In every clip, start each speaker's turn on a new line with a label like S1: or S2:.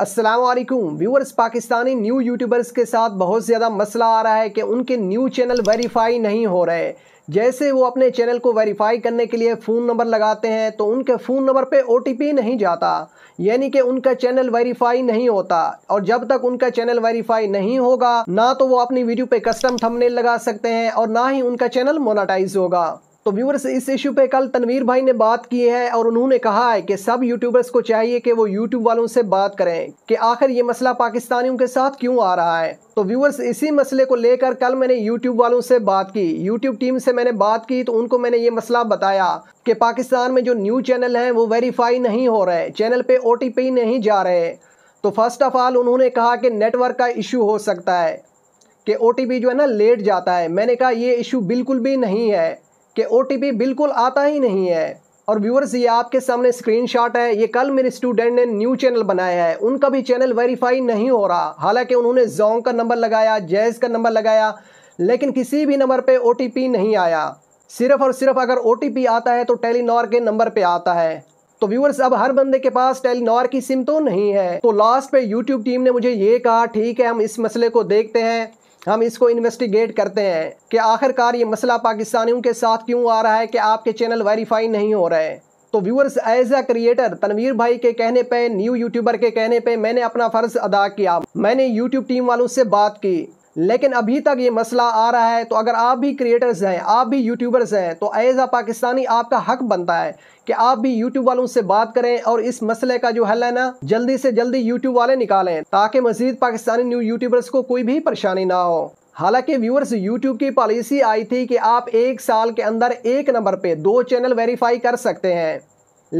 S1: Aslam viewers Pakistani new YouTubers के साथ बहुत ज़्यादा मसला आ रहा है कि उनके न्यू चैनल वेरीफाई नहीं हो रहे जैसे वो अपने चैनल को वेरीफाई करने के लिए फ़ोन नंबर लगाते हैं तो उनके फ़ोन नंबर पे ओ नहीं जाता यानी कि उनका चैनल वेरीफाई नहीं होता और जब तक उनका चैनल वेरीफाई नहीं होगा ना तो वो अपनी वीडियो पर कस्टम थमने लगा सकते हैं और ना ही उनका चैनल मोनाटाइज होगा तो व्यूवर्स इस इशू पे कल तनवीर भाई ने बात की है और उन्होंने कहा है कि सब यूट्यूबर्स को चाहिए कि वो यूट्यूब वालों से बात करें कि आखिर ये मसला पाकिस्तानियों के साथ क्यों आ रहा है तो व्यूवर्स इसी मसले को लेकर कल मैंने यूट्यूब वालों से बात की यूट्यूब टीम से मैंने बात की तो उनको मैंने ये मसला बताया कि पाकिस्तान में जो न्यूज़ चैनल हैं वो वेरीफाई नहीं हो रहे चैनल पे ओ नहीं जा रहे तो फर्स्ट ऑफ़ ऑल उन्होंने कहा कि नेटवर्क का इशू हो सकता है कि ओ जो है ना लेट जाता है मैंने कहा ये इशू बिल्कुल भी नहीं है कि ओ बिल्कुल आता ही नहीं है और व्यूअर्स ये आपके सामने स्क्रीनशॉट है ये कल मेरे स्टूडेंट ने न्यू चैनल बनाया है उनका भी चैनल वेरीफाई नहीं हो रहा हालांकि उन्होंने जोंग का नंबर लगाया जैज़ का नंबर लगाया लेकिन किसी भी नंबर पे ओ नहीं आया सिर्फ और सिर्फ अगर ओ आता है तो टेलीनॉर के नंबर पे आता है तो व्यूअर्स अब हर बंदे के पास टेलीनॉर की सिम तो नहीं है तो लास्ट पे यूट्यूब टीम ने मुझे ये कहा ठीक है हम इस मसले को देखते हैं हम इसको इन्वेस्टिगेट करते हैं कि आखिरकार ये मसला पाकिस्तानियों के साथ क्यों आ रहा है कि आपके चैनल वेरीफाई नहीं हो रहे तो viewers as a creator Tanveer भाई के कहने पे न्यू यूट्यूबर के कहने पे मैंने अपना फ़र्ज़ अदा किया मैंने यूट्यूब टीम वालों से बात की लेकिन अभी तक ये मसला आ रहा है तो अगर आप भी क्रिएटर्स हैं आप भी यूट्यूबर्स हैं तो एज आ पाकिस्तानी आपका हक बनता है कि आप भी यूट्यूब वालों से बात करें और इस मसले का जो हल है ना जल्दी से जल्दी यूट्यूब वाले निकालें ताकि मजीद पाकिस्तानी न्यू यूट्यूबर्स को कोई भी परेशानी ना हो हालांकि व्यूअर्स यूट्यूब की पॉलिसी आई थी कि आप एक साल के अंदर एक नंबर पे दो चैनल वेरीफाई कर सकते हैं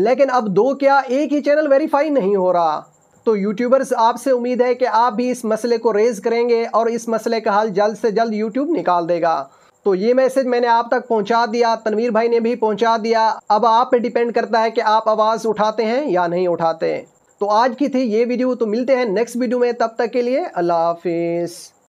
S1: लेकिन अब दो क्या एक ही चैनल वेरीफाई नहीं हो रहा तो यूट्यूबर्स आपसे उम्मीद है कि आप भी इस मसले को रेज़ करेंगे और इस मसले का हल जल्द से जल्द यूट्यूब निकाल देगा तो ये मैसेज मैंने आप तक पहुंचा दिया तनवीर भाई ने भी पहुंचा दिया अब आप पे डिपेंड करता है कि आप आवाज़ उठाते हैं या नहीं उठाते तो आज की थी ये वीडियो तो मिलते हैं नेक्स्ट वीडियो में तब तक के लिए अल्लाह हाफिज़